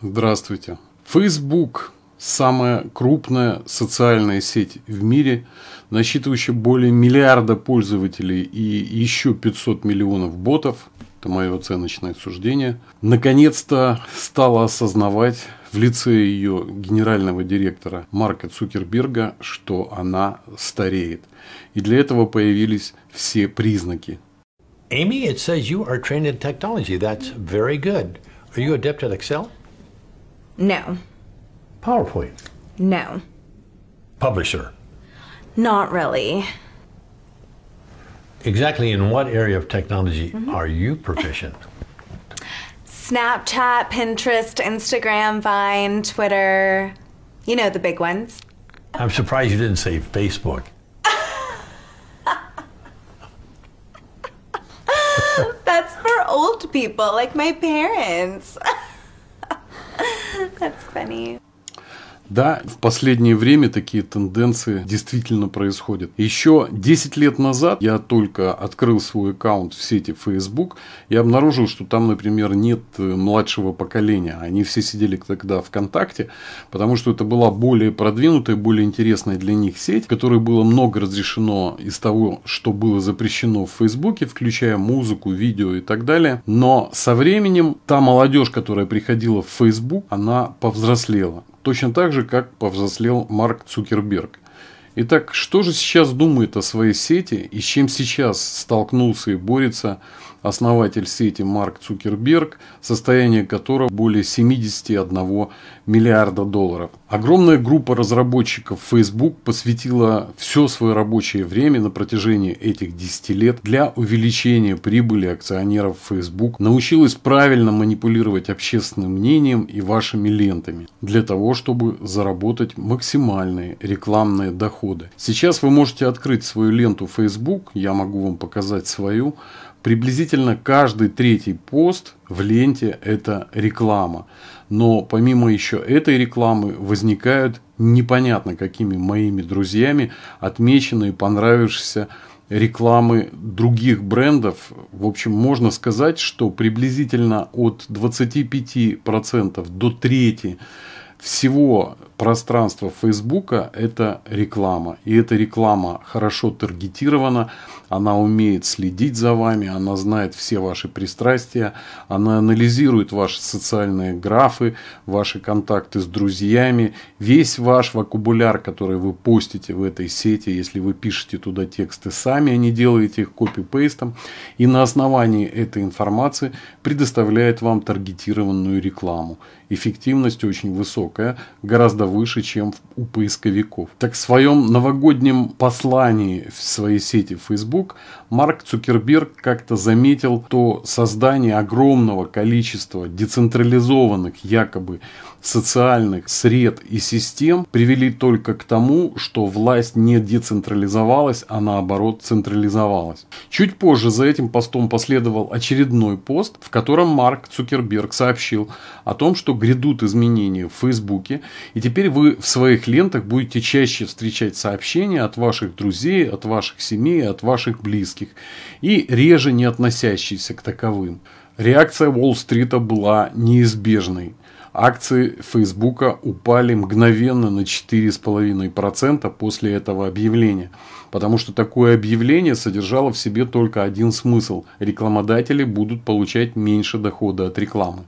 Здравствуйте. Facebook – самая крупная социальная сеть в мире, насчитывающая более миллиарда пользователей и еще 500 миллионов ботов – это мое оценочное суждение, наконец-то стала осознавать в лице ее генерального директора Марка Цукерберга, что она стареет. И для этого появились все признаки. Amy, it says you are trained in technology. That's very good. Are you adept at Excel? No. PowerPoint? No. Publisher? Not really. Exactly in what area of technology mm-hmm. are you proficient? Snapchat, Pinterest, Instagram, Vine, Twitter. You know the big ones. I'm surprised you didn't say Facebook. That's for old people, like my parents. That's funny. Да, в последнее время такие тенденции действительно происходят. Еще 10 лет назад я только открыл свой аккаунт в сети Facebook и обнаружил, что там, например, нет э, младшего поколения. Они все сидели тогда ВКонтакте, потому что это была более продвинутая, более интересная для них сеть, в которой было много разрешено из того, что было запрещено в Фейсбуке, включая музыку, видео и так далее. Но со временем та молодежь, которая приходила в Facebook, она повзрослела. Точно так же, как повзрослел Марк Цукерберг. Итак, что же сейчас думает о своей сети и с чем сейчас столкнулся и борется – основатель сети Марк Цукерберг, состояние которого более 71 миллиарда долларов. Огромная группа разработчиков Facebook посвятила все свое рабочее время на протяжении этих 10 лет для увеличения прибыли акционеров Facebook, научилась правильно манипулировать общественным мнением и вашими лентами для того, чтобы заработать максимальные рекламные доходы. Сейчас вы можете открыть свою ленту Facebook, я могу вам показать свою, Приблизительно каждый третий пост в ленте – это реклама. Но помимо еще этой рекламы возникают непонятно какими моими друзьями отмеченные, понравившиеся рекламы других брендов. В общем, можно сказать, что приблизительно от 25% до трети всего пространство Фейсбука – это реклама. И эта реклама хорошо таргетирована, она умеет следить за вами, она знает все ваши пристрастия, она анализирует ваши социальные графы, ваши контакты с друзьями, весь ваш вокабуляр, который вы постите в этой сети, если вы пишете туда тексты сами, а не делаете их копипейстом, и на основании этой информации предоставляет вам таргетированную рекламу эффективность очень высокая, гораздо выше, чем у поисковиков. Так в своем новогоднем послании в своей сети Facebook Марк Цукерберг как-то заметил, что создание огромного количества децентрализованных якобы социальных сред и систем привели только к тому, что власть не децентрализовалась, а наоборот централизовалась. Чуть позже за этим постом последовал очередной пост, в котором Марк Цукерберг сообщил о том, что грядут изменения в Фейсбуке, и теперь вы в своих лентах будете чаще встречать сообщения от ваших друзей, от ваших семей, от ваших близких, и реже не относящиеся к таковым. Реакция Уолл-стрита была неизбежной – Акции Фейсбука упали мгновенно на 4,5% после этого объявления. Потому что такое объявление содержало в себе только один смысл – рекламодатели будут получать меньше дохода от рекламы.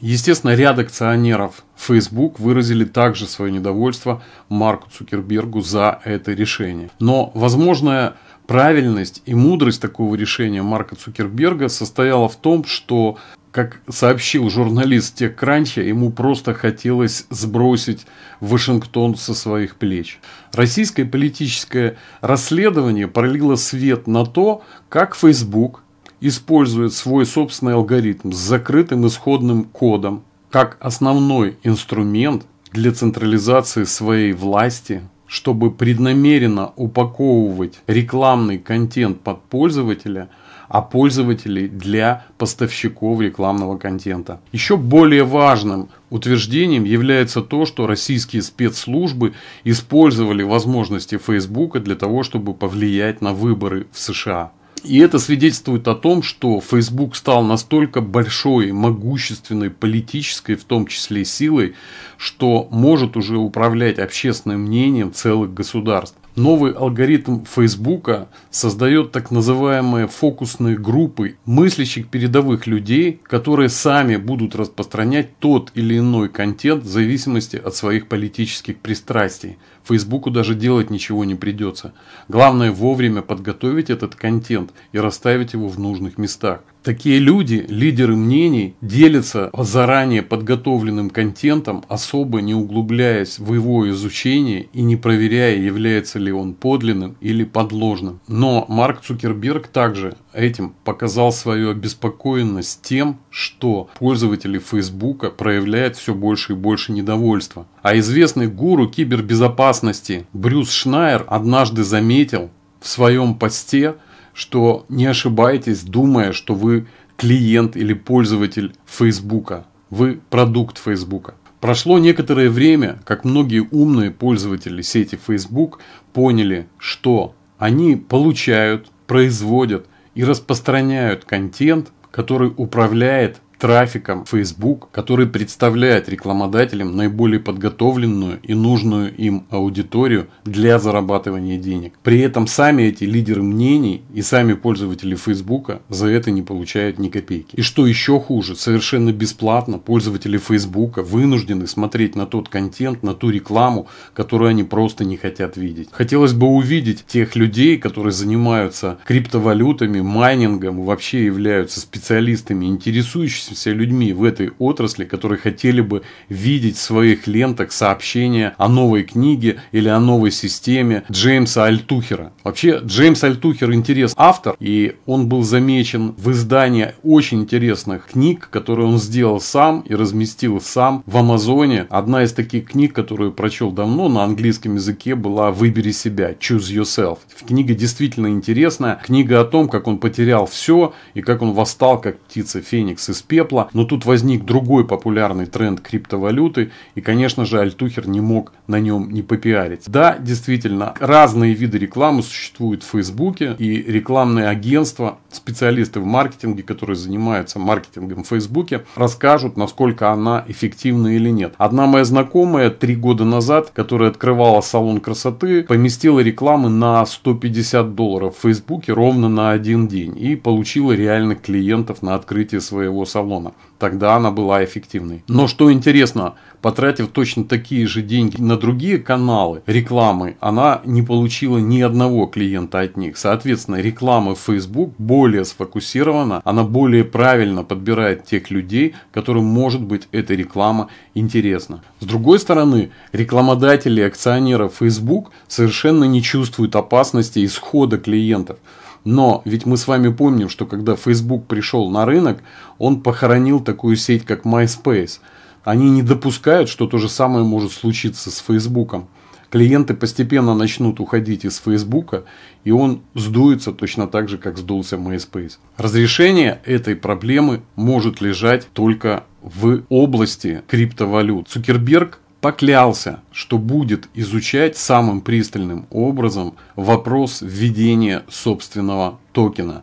Естественно, ряд акционеров Facebook выразили также свое недовольство Марку Цукербергу за это решение. Но возможная правильность и мудрость такого решения Марка Цукерберга состояла в том, что как сообщил журналист Техкранча, ему просто хотелось сбросить Вашингтон со своих плеч. Российское политическое расследование пролило свет на то, как Facebook использует свой собственный алгоритм с закрытым исходным кодом как основной инструмент для централизации своей власти, чтобы преднамеренно упаковывать рекламный контент под пользователя – а пользователей для поставщиков рекламного контента. Еще более важным утверждением является то, что российские спецслужбы использовали возможности Facebook для того, чтобы повлиять на выборы в США. И это свидетельствует о том, что Facebook стал настолько большой, могущественной политической, в том числе силой, что может уже управлять общественным мнением целых государств. Новый алгоритм Фейсбука создает так называемые фокусные группы мыслящих передовых людей, которые сами будут распространять тот или иной контент в зависимости от своих политических пристрастий. Фейсбуку даже делать ничего не придется. Главное вовремя подготовить этот контент и расставить его в нужных местах. Такие люди, лидеры мнений, делятся заранее подготовленным контентом, особо не углубляясь в его изучение и не проверяя, является ли он подлинным или подложным. Но Марк Цукерберг также этим показал свою обеспокоенность тем, что пользователи Facebook проявляют все больше и больше недовольства. А известный гуру кибербезопасности Брюс Шнайер однажды заметил в своем посте, что не ошибаетесь, думая, что вы клиент или пользователь Фейсбука. Вы продукт Фейсбука. Прошло некоторое время, как многие умные пользователи сети Facebook поняли, что они получают, производят и распространяют контент, который управляет трафиком Facebook, который представляет рекламодателям наиболее подготовленную и нужную им аудиторию для зарабатывания денег. При этом сами эти лидеры мнений и сами пользователи Facebook за это не получают ни копейки. И что еще хуже, совершенно бесплатно пользователи Facebook вынуждены смотреть на тот контент, на ту рекламу, которую они просто не хотят видеть. Хотелось бы увидеть тех людей, которые занимаются криптовалютами, майнингом, вообще являются специалистами, интересующимися трудящимися людьми в этой отрасли, которые хотели бы видеть в своих лентах сообщения о новой книге или о новой системе Джеймса Альтухера. Вообще, Джеймс Альтухер интерес автор, и он был замечен в издании очень интересных книг, которые он сделал сам и разместил сам в Амазоне. Одна из таких книг, которую прочел давно на английском языке, была «Выбери себя», «Choose Yourself». Книга действительно интересная. Книга о том, как он потерял все и как он восстал, как птица Феникс из пепла пепла. Но тут возник другой популярный тренд криптовалюты, и, конечно же, Альтухер не мог на нем не попиарить. Да, действительно, разные виды рекламы существуют в Фейсбуке, и рекламные агентства, специалисты в маркетинге, которые занимаются маркетингом в Фейсбуке, расскажут, насколько она эффективна или нет. Одна моя знакомая три года назад, которая открывала салон красоты, поместила рекламы на 150 долларов в Фейсбуке ровно на один день и получила реальных клиентов на открытие своего салона салона. Тогда она была эффективной. Но что интересно, потратив точно такие же деньги на другие каналы рекламы, она не получила ни одного клиента от них. Соответственно, реклама в Facebook более сфокусирована, она более правильно подбирает тех людей, которым может быть эта реклама интересна. С другой стороны, рекламодатели и акционеры Facebook совершенно не чувствуют опасности исхода клиентов. Но ведь мы с вами помним, что когда Facebook пришел на рынок, он похоронил такую сеть, как MySpace. Они не допускают, что то же самое может случиться с Facebook. Клиенты постепенно начнут уходить из Facebook, и он сдуется точно так же, как сдулся MySpace. Разрешение этой проблемы может лежать только в области криптовалют. Цукерберг поклялся, что будет изучать самым пристальным образом вопрос введения собственного токена.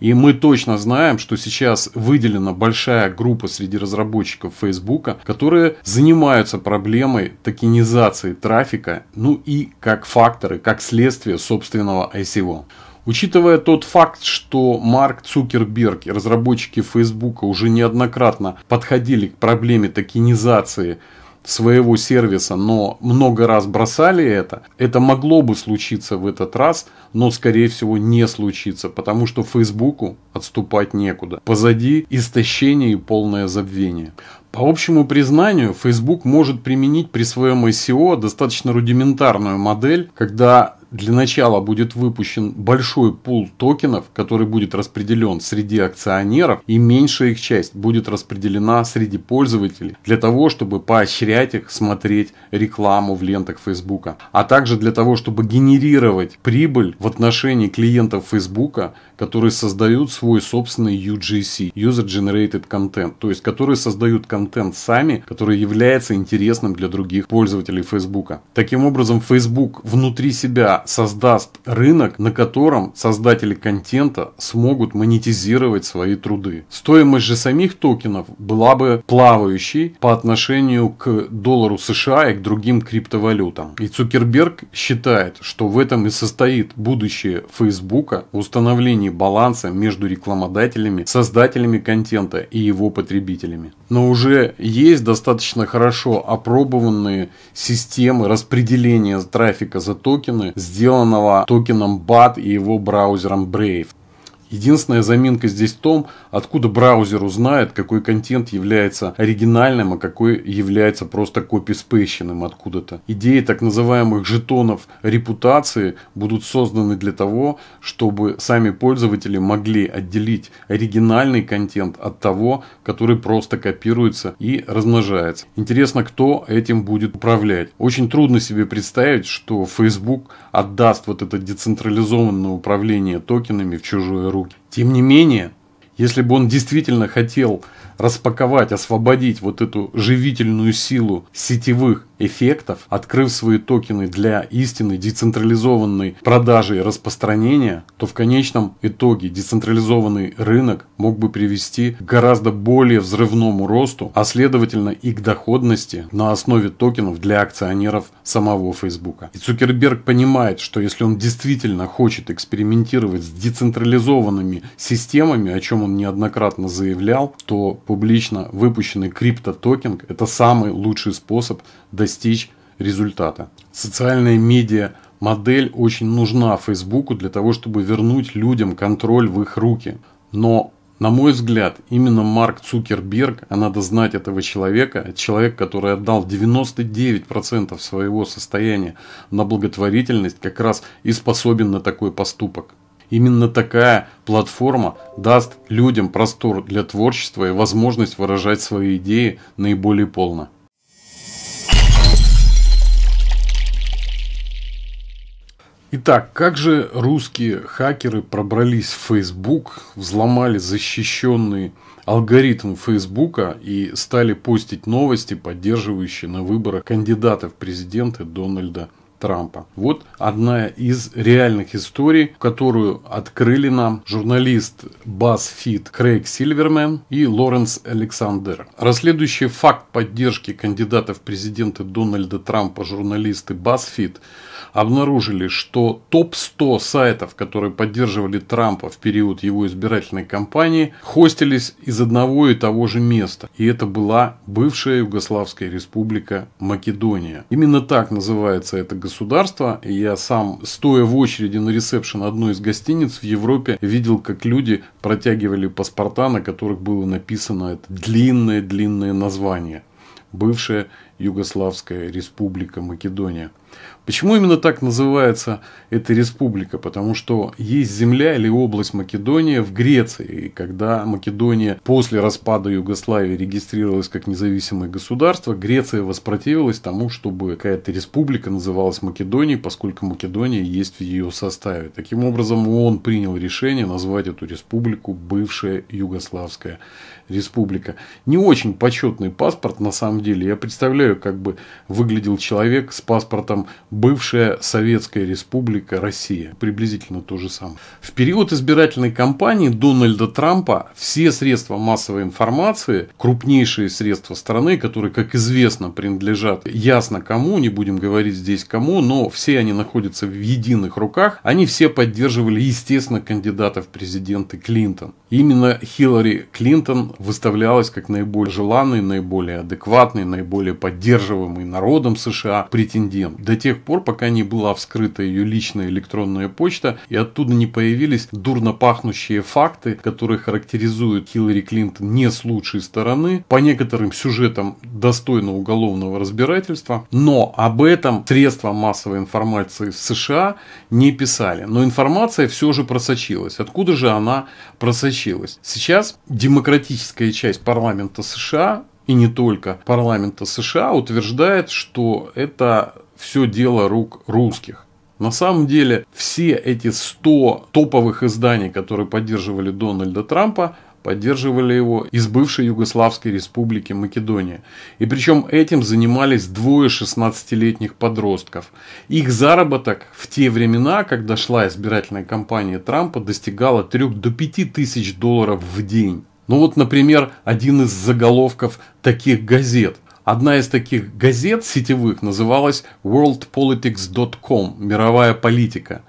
И мы точно знаем, что сейчас выделена большая группа среди разработчиков Facebook, которые занимаются проблемой токенизации трафика, ну и как факторы, как следствие собственного ICO. Учитывая тот факт, что Марк Цукерберг и разработчики Facebook уже неоднократно подходили к проблеме токенизации своего сервиса, но много раз бросали это, это могло бы случиться в этот раз, но скорее всего не случится, потому что Фейсбуку отступать некуда. Позади истощение и полное забвение. По общему признанию, Facebook может применить при своем SEO достаточно рудиментарную модель, когда для начала будет выпущен большой пул токенов, который будет распределен среди акционеров, и меньшая их часть будет распределена среди пользователей для того, чтобы поощрять их смотреть рекламу в лентах Фейсбука, а также для того, чтобы генерировать прибыль в отношении клиентов Фейсбука, которые создают свой собственный UGC, User Generated Content, то есть которые создают контент сами, который является интересным для других пользователей Фейсбука. Таким образом, Facebook внутри себя создаст рынок, на котором создатели контента смогут монетизировать свои труды. Стоимость же самих токенов была бы плавающей по отношению к доллару США и к другим криптовалютам. И Цукерберг считает, что в этом и состоит будущее Фейсбука в установлении баланса между рекламодателями, создателями контента и его потребителями. Но уже есть достаточно хорошо опробованные системы распределения трафика за токены, сделанного токеном BAT и его браузером Brave. Единственная заминка здесь в том, откуда браузер узнает, какой контент является оригинальным, а какой является просто кописпейщенным откуда-то. Идеи так называемых жетонов репутации будут созданы для того, чтобы сами пользователи могли отделить оригинальный контент от того, который просто копируется и размножается. Интересно, кто этим будет управлять. Очень трудно себе представить, что Facebook отдаст вот это децентрализованное управление токенами в чужую руку руки. Тем не менее, если бы он действительно хотел распаковать, освободить вот эту живительную силу сетевых эффектов, открыв свои токены для истинной децентрализованной продажи и распространения, то в конечном итоге децентрализованный рынок мог бы привести к гораздо более взрывному росту, а следовательно и к доходности на основе токенов для акционеров самого Facebook. И Цукерберг понимает, что если он действительно хочет экспериментировать с децентрализованными системами, о чем он неоднократно заявлял, то публично выпущенный криптотокен – это самый лучший способ достичь результата. Социальная медиа модель очень нужна Фейсбуку для того, чтобы вернуть людям контроль в их руки. Но, на мой взгляд, именно Марк Цукерберг, а надо знать этого человека, человек, который отдал 99% своего состояния на благотворительность, как раз и способен на такой поступок. Именно такая платформа даст людям простор для творчества и возможность выражать свои идеи наиболее полно. Итак, как же русские хакеры пробрались в Facebook, взломали защищенный алгоритм Facebook и стали постить новости, поддерживающие на выборах кандидата в президенты Дональда Трампа. Вот одна из реальных историй, которую открыли нам журналист BuzzFeed Крейг Сильвермен и Лоренс Александр. Расследующий факт поддержки кандидатов в президенты Дональда Трампа журналисты BuzzFeed обнаружили, что топ-100 сайтов, которые поддерживали Трампа в период его избирательной кампании, хостились из одного и того же места. И это была бывшая Югославская республика Македония. Именно так называется это государство государства. И я сам, стоя в очереди на ресепшн одной из гостиниц в Европе, видел, как люди протягивали паспорта, на которых было написано это длинное-длинное название. Бывшая Югославская республика Македония. Почему именно так называется эта республика? Потому что есть земля или область Македония в Греции. И когда Македония после распада Югославии регистрировалась как независимое государство, Греция воспротивилась тому, чтобы какая-то республика называлась Македонией, поскольку Македония есть в ее составе. Таким образом, он принял решение назвать эту республику бывшая Югославская республика. Не очень почетный паспорт, на самом деле. Я представляю, как бы выглядел человек с паспортом бывшая Советская Республика Россия. Приблизительно то же самое. В период избирательной кампании Дональда Трампа все средства массовой информации, крупнейшие средства страны, которые, как известно, принадлежат ясно кому, не будем говорить здесь кому, но все они находятся в единых руках, они все поддерживали, естественно, кандидата в президенты Клинтон. Именно Хиллари Клинтон выставлялась как наиболее желанный, наиболее адекватный, наиболее поддерживаемый народом США претендент. До тех пор, пока не была вскрыта ее личная электронная почта и оттуда не появились дурно пахнущие факты, которые характеризуют Хиллари Клинтон не с лучшей стороны, по некоторым сюжетам достойно уголовного разбирательства. Но об этом средства массовой информации в США не писали. Но информация все же просочилась. Откуда же она просочилась? случилось? Сейчас демократическая часть парламента США и не только парламента США утверждает, что это все дело рук русских. На самом деле все эти 100 топовых изданий, которые поддерживали Дональда Трампа, поддерживали его из бывшей Югославской республики Македония. И причем этим занимались двое 16-летних подростков. Их заработок в те времена, когда шла избирательная кампания Трампа, достигала 3 до 5 тысяч долларов в день. Ну вот, например, один из заголовков таких газет – Одна из таких газет сетевых называлась worldpolitics.com – «Мировая политика».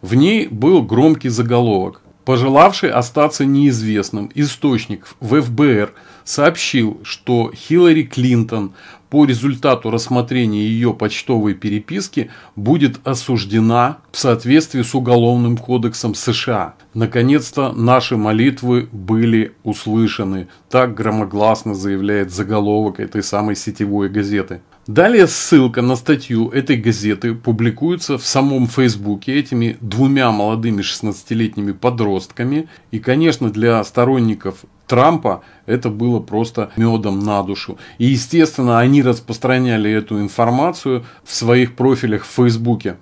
В ней был громкий заголовок пожелавший остаться неизвестным, источник в ФБР сообщил, что Хиллари Клинтон по результату рассмотрения ее почтовой переписки будет осуждена в соответствии с Уголовным кодексом США. Наконец-то наши молитвы были услышаны, так громогласно заявляет заголовок этой самой сетевой газеты. Далее ссылка на статью этой газеты публикуется в самом Фейсбуке этими двумя молодыми 16-летними подростками. И, конечно, для сторонников Трампа это было просто медом на душу. И, естественно, они распространяли эту информацию в своих профилях в Фейсбуке.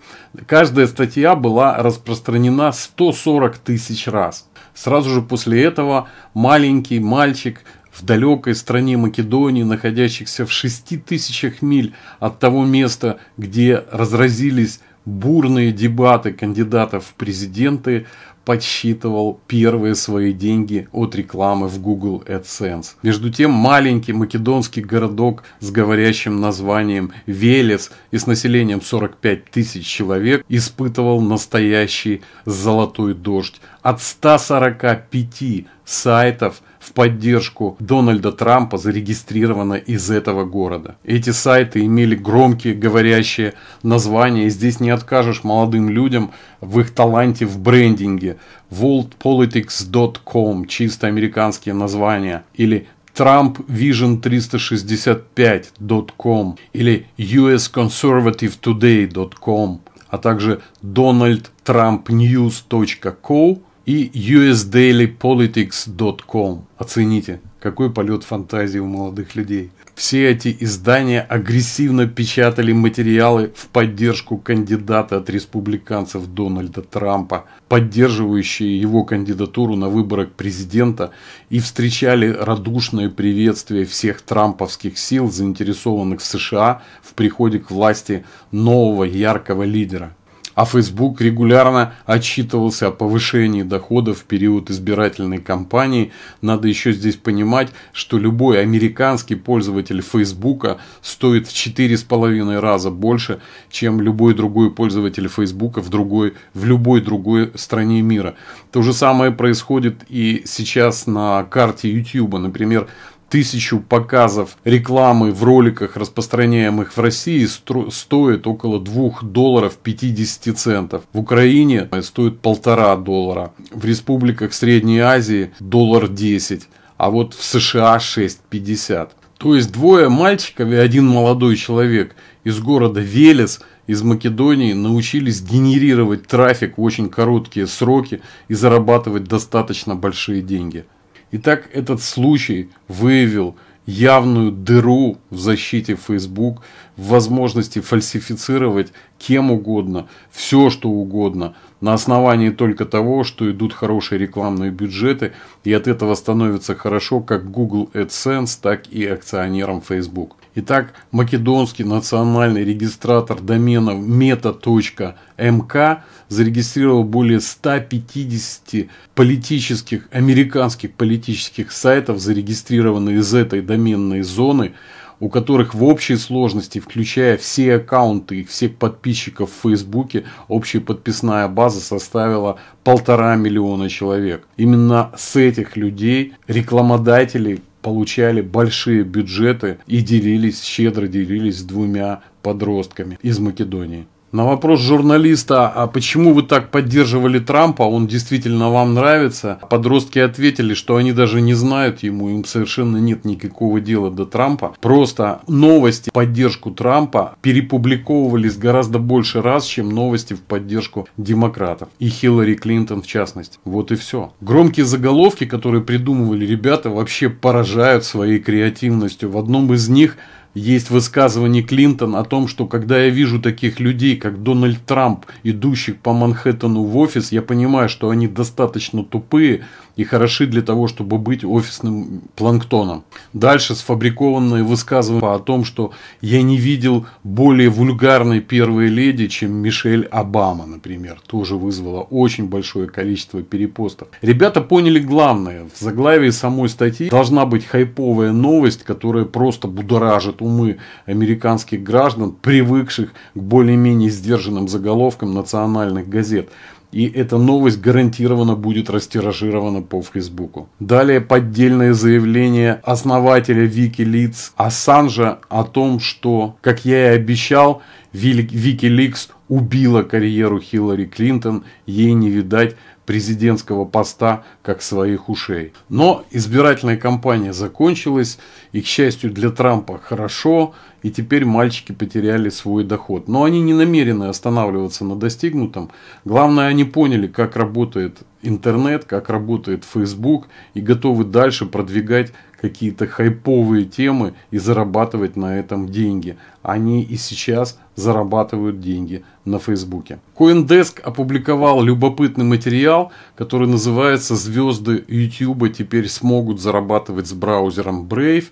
Каждая статья была распространена 140 тысяч раз. Сразу же после этого маленький мальчик – в далекой стране Македонии, находящихся в шести тысячах миль от того места, где разразились бурные дебаты кандидатов в президенты, подсчитывал первые свои деньги от рекламы в Google AdSense. Между тем, маленький македонский городок с говорящим названием Велес и с населением 45 тысяч человек испытывал настоящий золотой дождь от 145 сайтов – в поддержку Дональда Трампа зарегистрировано из этого города. Эти сайты имели громкие говорящие названия, и здесь не откажешь молодым людям в их таланте в брендинге. worldpolitics.com, чисто американские названия, или trumpvision365.com или usconservativetoday.com, а также donaldtrumpnews.co и usdailypolitics.com. Оцените, какой полет фантазии у молодых людей. Все эти издания агрессивно печатали материалы в поддержку кандидата от республиканцев Дональда Трампа, поддерживающие его кандидатуру на выборах президента и встречали радушное приветствие всех трамповских сил, заинтересованных в США в приходе к власти нового яркого лидера – а Facebook регулярно отчитывался о повышении доходов в период избирательной кампании. Надо еще здесь понимать, что любой американский пользователь Facebook стоит в 4,5 раза больше, чем любой другой пользователь Facebook в, другой, в любой другой стране мира. То же самое происходит и сейчас на карте YouTube. Например, тысячу показов рекламы в роликах, распространяемых в России, стоит около 2 долларов 50 центов. В Украине стоит полтора доллара. В республиках Средней Азии доллар 10. А вот в США 6,50. То есть двое мальчиков и один молодой человек из города Велес из Македонии научились генерировать трафик в очень короткие сроки и зарабатывать достаточно большие деньги. Итак, этот случай выявил явную дыру в защите Facebook, в возможности фальсифицировать кем угодно, все что угодно, на основании только того, что идут хорошие рекламные бюджеты, и от этого становится хорошо как Google AdSense, так и акционерам Facebook. Итак, македонский национальный регистратор доменов meta.mk зарегистрировал более 150 политических, американских политических сайтов, зарегистрированных из этой доменной зоны, у которых в общей сложности, включая все аккаунты их всех подписчиков в Фейсбуке, общая подписная база составила полтора миллиона человек. Именно с этих людей рекламодатели получали большие бюджеты и делились, щедро делились с двумя подростками из Македонии. На вопрос журналиста, а почему вы так поддерживали Трампа, он действительно вам нравится, подростки ответили, что они даже не знают ему, им совершенно нет никакого дела до Трампа. Просто новости в поддержку Трампа перепубликовывались гораздо больше раз, чем новости в поддержку демократов. И Хиллари Клинтон в частности. Вот и все. Громкие заголовки, которые придумывали ребята, вообще поражают своей креативностью. В одном из них есть высказывание Клинтон о том, что когда я вижу таких людей, как Дональд Трамп, идущих по Манхэттену в офис, я понимаю, что они достаточно тупые, и хороши для того, чтобы быть офисным планктоном. Дальше сфабрикованные высказывания о том, что я не видел более вульгарной первой леди, чем Мишель Обама, например, тоже вызвало очень большое количество перепостов. Ребята поняли главное. В заглавии самой статьи должна быть хайповая новость, которая просто будоражит умы американских граждан, привыкших к более-менее сдержанным заголовкам национальных газет и эта новость гарантированно будет растиражирована по Фейсбуку. Далее поддельное заявление основателя Wikileaks Ассанжа о том, что, как я и обещал, Wikileaks убила карьеру Хиллари Клинтон, ей не видать президентского поста, как своих ушей. Но избирательная кампания закончилась, и, к счастью для Трампа, хорошо, и теперь мальчики потеряли свой доход. Но они не намерены останавливаться на достигнутом. Главное, они поняли, как работает интернет, как работает Facebook, и готовы дальше продвигать какие-то хайповые темы и зарабатывать на этом деньги. Они и сейчас зарабатывают деньги на Фейсбуке. CoinDesk опубликовал любопытный материал, который называется «Звезды YouTube теперь смогут зарабатывать с браузером Brave».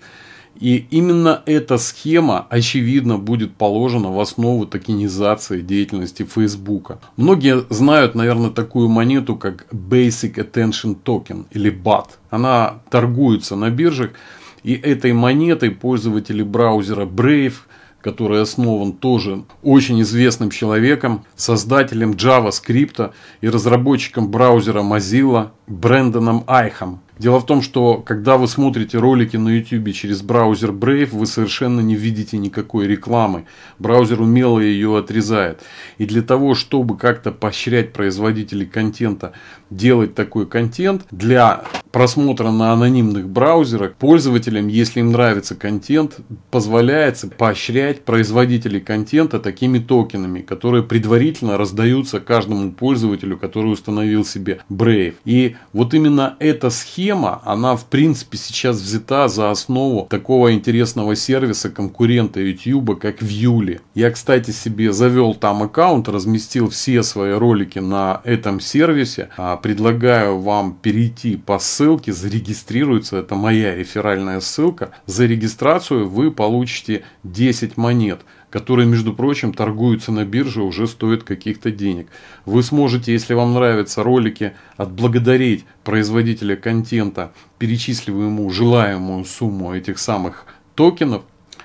И именно эта схема, очевидно, будет положена в основу токенизации деятельности Фейсбука. Многие знают, наверное, такую монету, как Basic Attention Token или BAT. Она торгуется на биржах, и этой монетой пользователи браузера Brave – который основан тоже очень известным человеком, создателем JavaScript и разработчиком браузера Mozilla Брэндоном Айхом. Дело в том, что когда вы смотрите ролики на YouTube через браузер Brave, вы совершенно не видите никакой рекламы. Браузер умело ее отрезает. И для того, чтобы как-то поощрять производителей контента делать такой контент, для просмотра на анонимных браузерах пользователям, если им нравится контент, позволяется поощрять производителей контента такими токенами, которые предварительно раздаются каждому пользователю, который установил себе Brave. И вот именно эта схема тема, она в принципе сейчас взята за основу такого интересного сервиса конкурента YouTube, как Вьюли. Я, кстати, себе завел там аккаунт, разместил все свои ролики на этом сервисе. А, предлагаю вам перейти по ссылке, зарегистрироваться. Это моя реферальная ссылка. За регистрацию вы получите 10 монет которые, между прочим, торгуются на бирже, уже стоят каких-то денег. Вы сможете, если вам нравятся ролики, отблагодарить производителя контента, перечислив ему желаемую сумму этих самых токенов,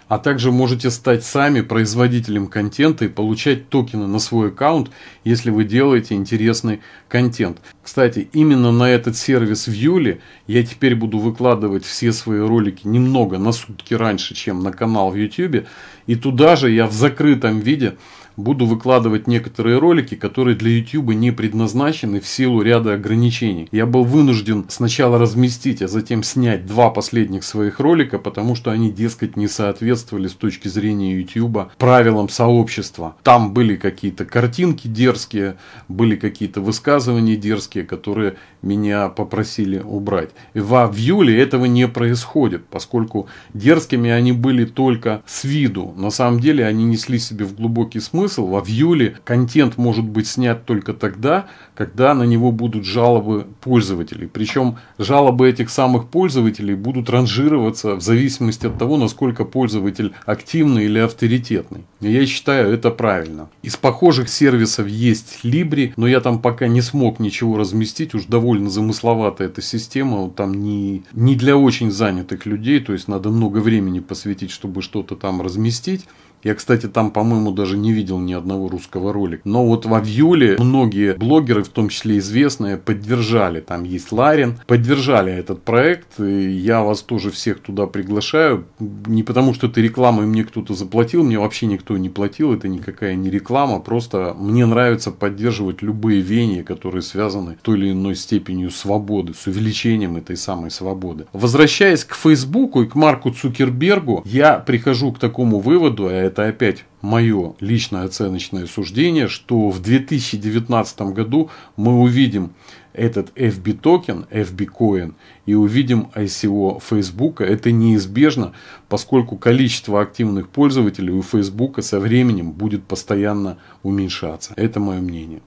а также можете стать сами производителем контента и получать токены на свой аккаунт, если вы делаете интересный контент. Кстати, именно на этот сервис в Юле я теперь буду выкладывать все свои ролики немного на сутки раньше, чем на канал в YouTube, и туда же я в закрытом виде буду выкладывать некоторые ролики, которые для YouTube не предназначены в силу ряда ограничений. Я был вынужден сначала разместить, а затем снять два последних своих ролика, потому что они, дескать, не соответствовали с точки зрения YouTube правилам сообщества. Там были какие-то картинки дерзкие, были какие-то высказывания дерзкие, которые меня попросили убрать. Во Вьюле этого не происходит, поскольку дерзкими они были только с виду. На самом деле они несли себе в глубокий смысл смысл. Во Вьюле контент может быть снят только тогда, когда на него будут жалобы пользователей. Причем жалобы этих самых пользователей будут ранжироваться в зависимости от того, насколько пользователь активный или авторитетный. Я считаю это правильно. Из похожих сервисов есть Libri, но я там пока не смог ничего разместить. Уж довольно замысловата эта система. Там не, не для очень занятых людей, то есть надо много времени посвятить, чтобы что-то там разместить. Я, кстати, там, по-моему, даже не видел ни одного русского ролика. Но вот в Авиоле многие блогеры, в том числе известные, поддержали. Там есть Ларин. Поддержали этот проект. И я вас тоже всех туда приглашаю. Не потому, что ты реклама и мне кто-то заплатил. Мне вообще никто не платил. Это никакая не реклама. Просто мне нравится поддерживать любые веяния, которые связаны с той или иной степенью свободы. С увеличением этой самой свободы. Возвращаясь к Фейсбуку и к Марку Цукербергу, я прихожу к такому выводу, а это это опять мое личное оценочное суждение, что в 2019 году мы увидим этот FB токен, FB coin, и увидим ICO Facebook. Это неизбежно, поскольку количество активных пользователей у Facebook со временем будет постоянно уменьшаться. Это мое мнение.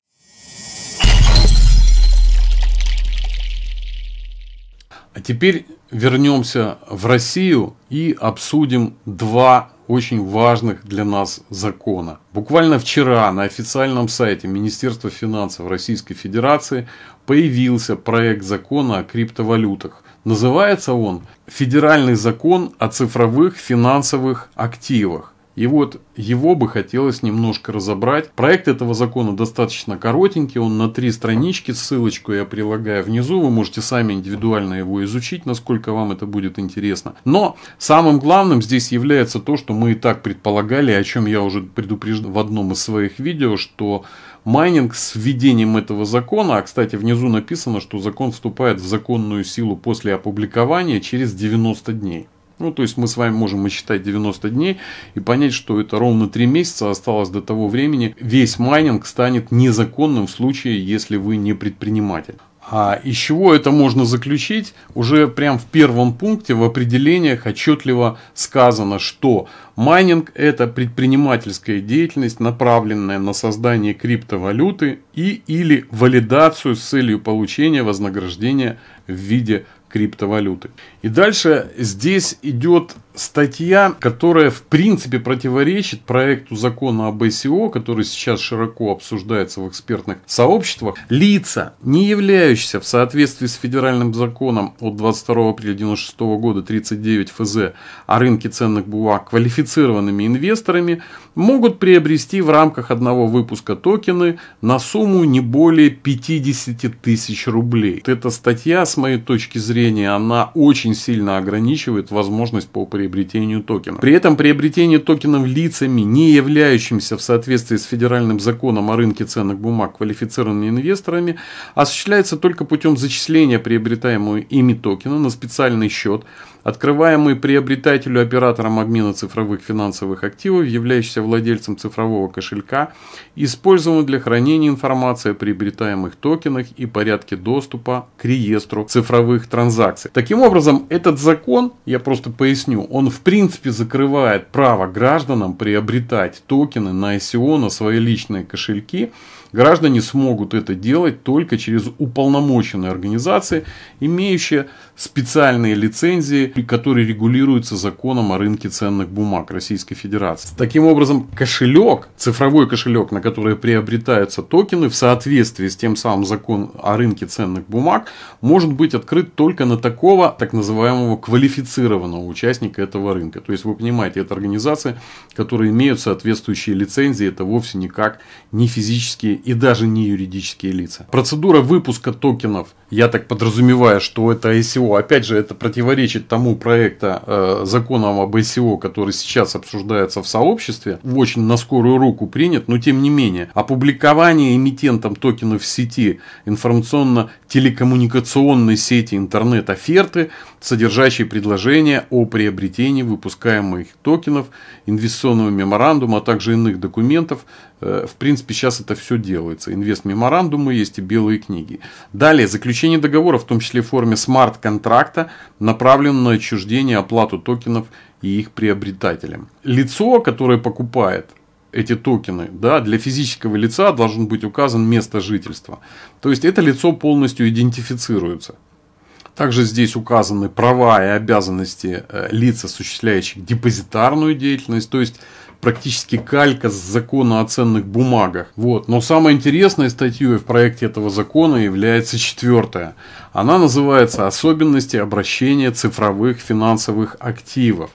А теперь вернемся в Россию и обсудим два очень важных для нас закона. Буквально вчера на официальном сайте Министерства финансов Российской Федерации появился проект закона о криптовалютах. Называется он «Федеральный закон о цифровых финансовых активах». И вот его бы хотелось немножко разобрать. Проект этого закона достаточно коротенький, он на три странички, ссылочку я прилагаю внизу, вы можете сами индивидуально его изучить, насколько вам это будет интересно. Но самым главным здесь является то, что мы и так предполагали, о чем я уже предупреждал в одном из своих видео, что майнинг с введением этого закона, а кстати внизу написано, что закон вступает в законную силу после опубликования через 90 дней. Ну, то есть мы с вами можем считать 90 дней и понять, что это ровно 3 месяца осталось до того времени. Весь майнинг станет незаконным в случае, если вы не предприниматель. А из чего это можно заключить? Уже прям в первом пункте в определениях отчетливо сказано, что майнинг – это предпринимательская деятельность, направленная на создание криптовалюты и или валидацию с целью получения вознаграждения в виде криптовалюты. И дальше здесь идет статья, которая в принципе противоречит проекту закона об СИО, который сейчас широко обсуждается в экспертных сообществах. Лица, не являющиеся в соответствии с федеральным законом от 22 апреля 1996 года 39 ФЗ о рынке ценных бумаг квалифицированными инвесторами, могут приобрести в рамках одного выпуска токены на сумму не более 50 тысяч рублей. Эта статья, с моей точки зрения, она очень сильно ограничивает возможность по приобретению приобретению токена. При этом приобретение токенов лицами, не являющимися в соответствии с федеральным законом о рынке ценных бумаг квалифицированными инвесторами, осуществляется только путем зачисления приобретаемого ими токена на специальный счет, открываемый приобретателю оператором обмена цифровых финансовых активов, являющийся владельцем цифрового кошелька, используемый для хранения информации о приобретаемых токенах и порядке доступа к реестру цифровых транзакций. Таким образом, этот закон, я просто поясню, он в принципе закрывает право гражданам приобретать токены на ICO на свои личные кошельки, Граждане смогут это делать только через уполномоченные организации, имеющие специальные лицензии, которые регулируются законом о рынке ценных бумаг Российской Федерации. Таким образом, кошелек, цифровой кошелек, на который приобретаются токены в соответствии с тем самым законом о рынке ценных бумаг, может быть открыт только на такого так называемого квалифицированного участника этого рынка. То есть, вы понимаете, это организации, которые имеют соответствующие лицензии, это вовсе никак не физические и даже не юридические лица. Процедура выпуска токенов, я так подразумеваю, что это ICO, опять же, это противоречит тому проекта э, законам об ICO, который сейчас обсуждается в сообществе, очень на скорую руку принят, но тем не менее, опубликование эмитентом токенов в сети информационно-телекоммуникационной сети интернет-оферты, содержащей предложение о приобретении выпускаемых токенов, инвестиционного меморандума, а также иных документов, Э, в принципе, сейчас это все делается. Инвест-меморандумы есть и белые книги. Далее, заключение договора, в том числе в форме смарт-контракта, направлено на отчуждение, оплату токенов и их приобретателям. Лицо, которое покупает эти токены, да, для физического лица должен быть указан место жительства. То есть, это лицо полностью идентифицируется. Также здесь указаны права и обязанности э, лиц, осуществляющих депозитарную деятельность. То есть, практически калька с закона о ценных бумагах. Вот. Но самой интересной статьей в проекте этого закона является четвертая. Она называется «Особенности обращения цифровых финансовых активов»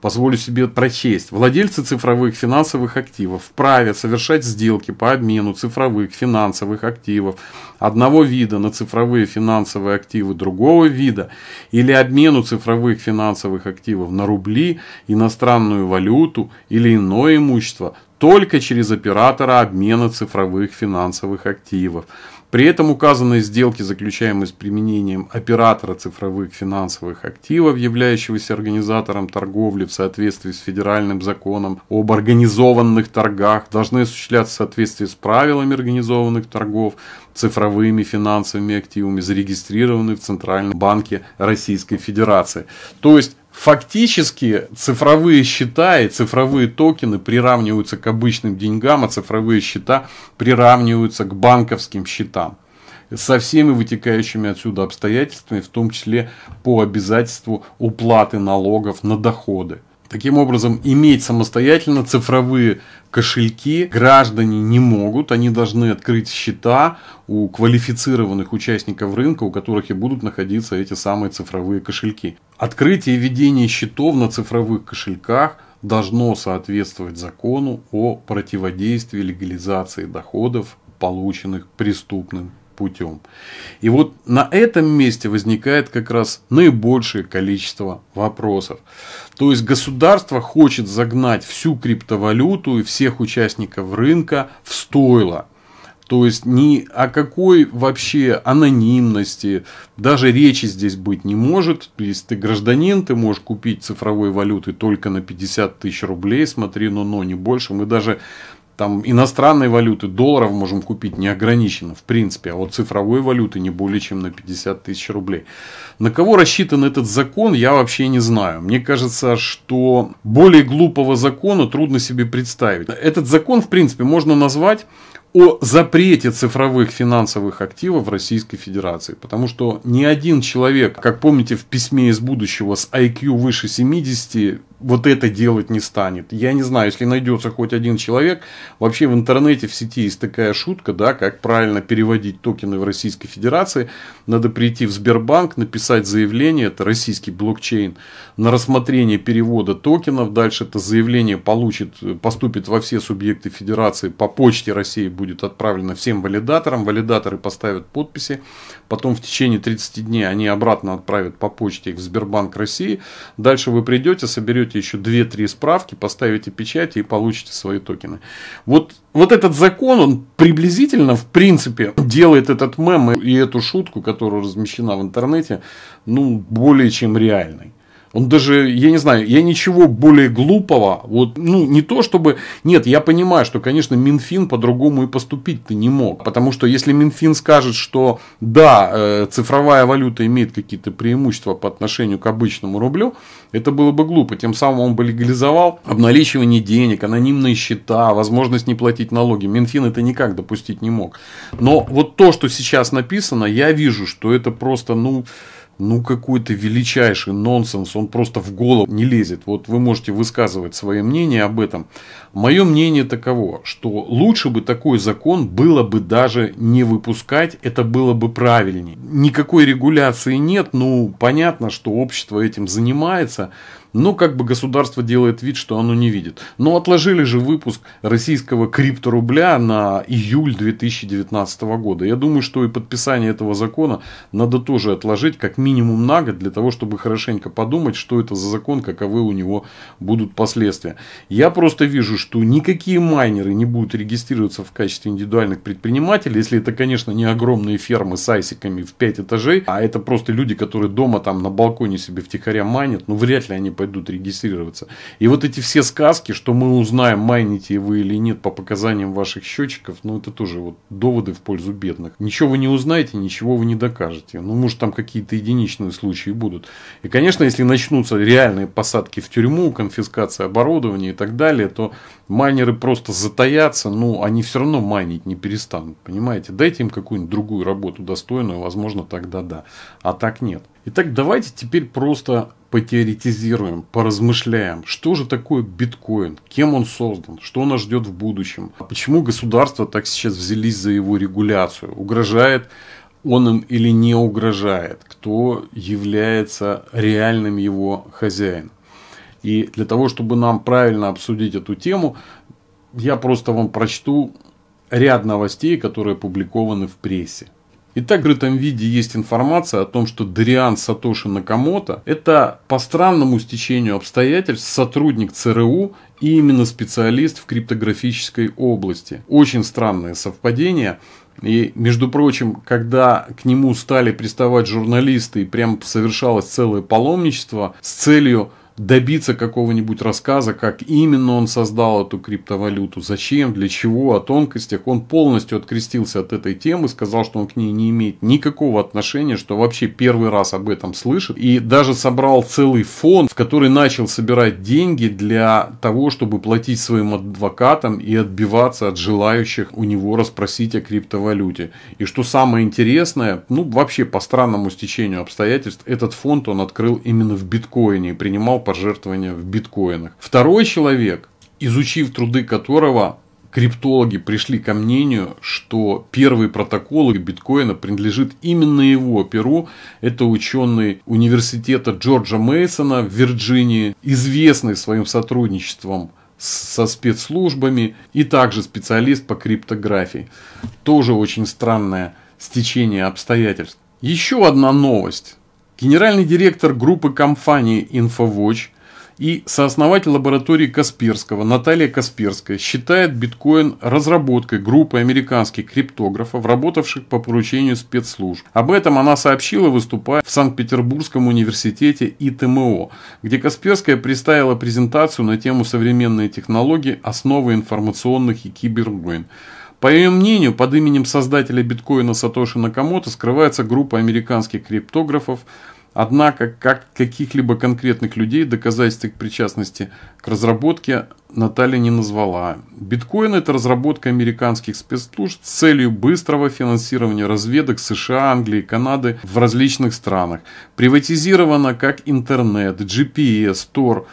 позволю себе прочесть, владельцы цифровых финансовых активов вправе совершать сделки по обмену цифровых финансовых активов одного вида на цифровые финансовые активы другого вида или обмену цифровых финансовых активов на рубли, иностранную валюту или иное имущество только через оператора обмена цифровых финансовых активов. При этом указанные сделки, заключаемые с применением оператора цифровых финансовых активов, являющегося организатором торговли в соответствии с федеральным законом об организованных торгах, должны осуществляться в соответствии с правилами организованных торгов цифровыми финансовыми активами, зарегистрированными в Центральном банке Российской Федерации. То есть Фактически цифровые счета и цифровые токены приравниваются к обычным деньгам, а цифровые счета приравниваются к банковским счетам со всеми вытекающими отсюда обстоятельствами, в том числе по обязательству уплаты налогов на доходы. Таким образом, иметь самостоятельно цифровые кошельки граждане не могут. Они должны открыть счета у квалифицированных участников рынка, у которых и будут находиться эти самые цифровые кошельки. Открытие и ведение счетов на цифровых кошельках должно соответствовать закону о противодействии легализации доходов, полученных преступным путем. И вот на этом месте возникает как раз наибольшее количество вопросов. То есть государство хочет загнать всю криптовалюту и всех участников рынка в стойло. То есть ни о какой вообще анонимности даже речи здесь быть не может. То есть ты гражданин, ты можешь купить цифровой валюты только на 50 тысяч рублей. Смотри, но, но не больше. Мы даже там иностранной валюты, долларов можем купить неограниченно, в принципе, а вот цифровой валюты не более чем на 50 тысяч рублей. На кого рассчитан этот закон, я вообще не знаю. Мне кажется, что более глупого закона трудно себе представить. Этот закон, в принципе, можно назвать о запрете цифровых финансовых активов в Российской Федерации. Потому что ни один человек, как помните в письме из будущего с IQ выше 70, вот это делать не станет. Я не знаю, если найдется хоть один человек, вообще в интернете, в сети есть такая шутка, да, как правильно переводить токены в Российской Федерации. Надо прийти в Сбербанк, написать заявление, это российский блокчейн, на рассмотрение перевода токенов. Дальше это заявление получит, поступит во все субъекты Федерации, по почте России будет отправлено всем валидаторам, валидаторы поставят подписи, потом в течение 30 дней они обратно отправят по почте их в Сбербанк России. Дальше вы придете, соберете пришлете еще 2-3 справки, поставите печать и получите свои токены. Вот, вот этот закон, он приблизительно, в принципе, делает этот мем и эту шутку, которая размещена в интернете, ну, более чем реальной. Он даже, я не знаю, я ничего более глупого, вот, ну, не то чтобы... Нет, я понимаю, что, конечно, Минфин по-другому и поступить-то не мог. Потому что если Минфин скажет, что да, э, цифровая валюта имеет какие-то преимущества по отношению к обычному рублю, это было бы глупо. Тем самым он бы легализовал обналичивание денег, анонимные счета, возможность не платить налоги. Минфин это никак допустить не мог. Но вот то, что сейчас написано, я вижу, что это просто, ну, ну какой-то величайший нонсенс, он просто в голову не лезет. Вот вы можете высказывать свое мнение об этом. Мое мнение таково, что лучше бы такой закон было бы даже не выпускать, это было бы правильнее. Никакой регуляции нет, ну понятно, что общество этим занимается, но ну, как бы государство делает вид, что оно не видит. Но отложили же выпуск российского крипторубля на июль 2019 года. Я думаю, что и подписание этого закона надо тоже отложить как минимум на год для того, чтобы хорошенько подумать, что это за закон, каковы у него будут последствия. Я просто вижу, что никакие майнеры не будут регистрироваться в качестве индивидуальных предпринимателей, если это, конечно, не огромные фермы с айсиками в 5 этажей, а это просто люди, которые дома там на балконе себе втихаря майнят, ну вряд ли они пойдут регистрироваться. И вот эти все сказки, что мы узнаем, майните вы или нет по показаниям ваших счетчиков, ну это тоже вот доводы в пользу бедных. Ничего вы не узнаете, ничего вы не докажете. Ну, может, там какие-то единичные случаи будут. И, конечно, если начнутся реальные посадки в тюрьму, конфискация оборудования и так далее, то майнеры просто затаятся, ну они все равно майнить не перестанут. Понимаете? Дайте им какую-нибудь другую работу достойную, возможно, тогда да. А так нет. Итак, давайте теперь просто потеоретизируем, поразмышляем, что же такое биткоин, кем он создан, что нас ждет в будущем, а почему государства так сейчас взялись за его регуляцию, угрожает он им или не угрожает, кто является реальным его хозяином. И для того, чтобы нам правильно обсудить эту тему, я просто вам прочту ряд новостей, которые опубликованы в прессе. Итак, в открытом виде есть информация о том, что Дариан Сатоши Накамото – это по странному стечению обстоятельств сотрудник ЦРУ и именно специалист в криптографической области. Очень странное совпадение. И, между прочим, когда к нему стали приставать журналисты и прям совершалось целое паломничество с целью добиться какого-нибудь рассказа, как именно он создал эту криптовалюту, зачем, для чего, о тонкостях. Он полностью открестился от этой темы, сказал, что он к ней не имеет никакого отношения, что вообще первый раз об этом слышит. И даже собрал целый фонд, в который начал собирать деньги для того, чтобы платить своим адвокатам и отбиваться от желающих у него расспросить о криптовалюте. И что самое интересное, ну вообще по странному стечению обстоятельств, этот фонд он открыл именно в биткоине и принимал пожертвования в биткоинах. Второй человек, изучив труды которого криптологи пришли ко мнению, что первый протокол биткоина принадлежит именно его перу. Это ученый университета Джорджа Мейсона в Вирджинии, известный своим сотрудничеством со спецслужбами и также специалист по криптографии. Тоже очень странное стечение обстоятельств. Еще одна новость генеральный директор группы компании InfoWatch и сооснователь лаборатории Касперского Наталья Касперская считает биткоин разработкой группы американских криптографов, работавших по поручению спецслужб. Об этом она сообщила, выступая в Санкт-Петербургском университете ИТМО, где Касперская представила презентацию на тему современные технологии, основы информационных и кибервойн. По ее мнению, под именем создателя биткоина Сатоши Накамото скрывается группа американских криптографов, однако как каких-либо конкретных людей доказательств их причастности к разработке Наталья не назвала. Биткоин – это разработка американских спецслужб с целью быстрого финансирования разведок США, Англии, Канады в различных странах. Приватизировано как интернет, GPS, Tor.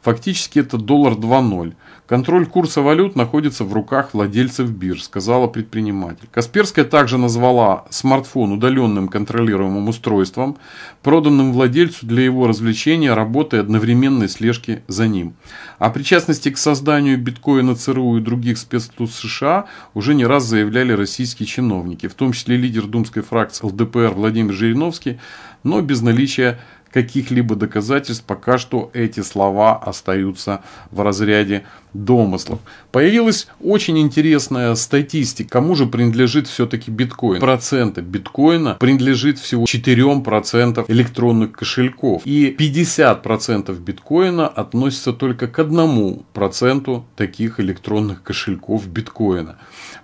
Фактически это доллар 2.0. Контроль курса валют находится в руках владельцев бирж, сказала предприниматель. Касперская также назвала смартфон удаленным контролируемым устройством, проданным владельцу для его развлечения, работы и одновременной слежки за ним. О причастности к созданию биткоина ЦРУ и других спецслужб США уже не раз заявляли российские чиновники, в том числе лидер думской фракции ЛДПР Владимир Жириновский, но без наличия каких-либо доказательств пока что эти слова остаются в разряде домыслов. Появилась очень интересная статистика, кому же принадлежит все-таки биткоин. Проценты биткоина принадлежит всего 4% электронных кошельков. И 50% биткоина относится только к 1% таких электронных кошельков биткоина.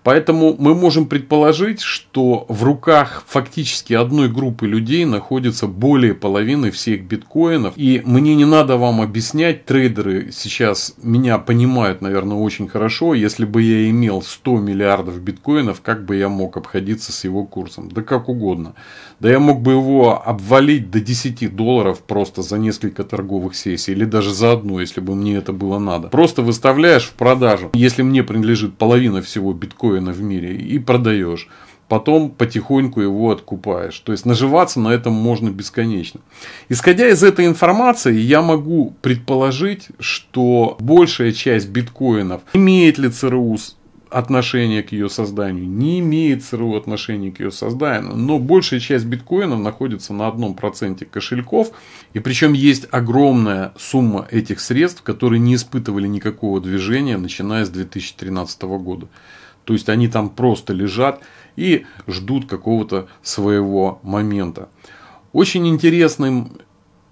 Поэтому мы можем предположить, что в руках фактически одной группы людей находится более половины всех биткоинов. И мне не надо вам объяснять, трейдеры сейчас меня понимают, понимают, наверное, очень хорошо, если бы я имел 100 миллиардов биткоинов, как бы я мог обходиться с его курсом? Да как угодно. Да я мог бы его обвалить до 10 долларов просто за несколько торговых сессий, или даже за одну, если бы мне это было надо. Просто выставляешь в продажу, если мне принадлежит половина всего биткоина в мире, и продаешь потом потихоньку его откупаешь. То есть наживаться на этом можно бесконечно. Исходя из этой информации, я могу предположить, что большая часть биткоинов имеет ли ЦРУ отношение к ее созданию, не имеет ЦРУ отношения к ее созданию, но большая часть биткоинов находится на одном проценте кошельков, и причем есть огромная сумма этих средств, которые не испытывали никакого движения, начиная с 2013 года. То есть они там просто лежат, и ждут какого-то своего момента. Очень интересным